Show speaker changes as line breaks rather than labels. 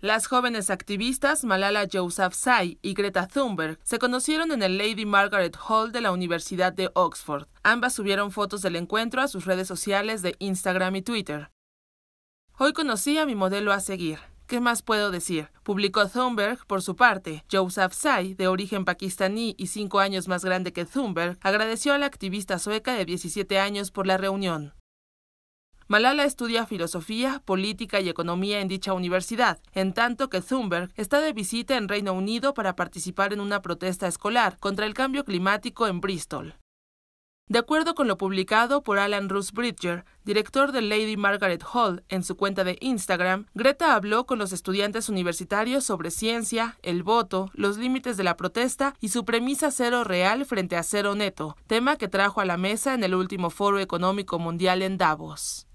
Las jóvenes activistas Malala Yousafzai y Greta Thunberg se conocieron en el Lady Margaret Hall de la Universidad de Oxford. Ambas subieron fotos del encuentro a sus redes sociales de Instagram y Twitter. Hoy conocí a mi modelo a seguir. ¿Qué más puedo decir? Publicó Thunberg por su parte. Yousafzai, de origen pakistaní y cinco años más grande que Thunberg, agradeció a la activista sueca de 17 años por la reunión. Malala estudia filosofía, política y economía en dicha universidad, en tanto que Thunberg está de visita en Reino Unido para participar en una protesta escolar contra el cambio climático en Bristol. De acuerdo con lo publicado por Alan Rusbridger, Bridger, director de Lady Margaret Hall, en su cuenta de Instagram, Greta habló con los estudiantes universitarios sobre ciencia, el voto, los límites de la protesta y su premisa cero real frente a cero neto, tema que trajo a la mesa en el último Foro Económico Mundial en Davos.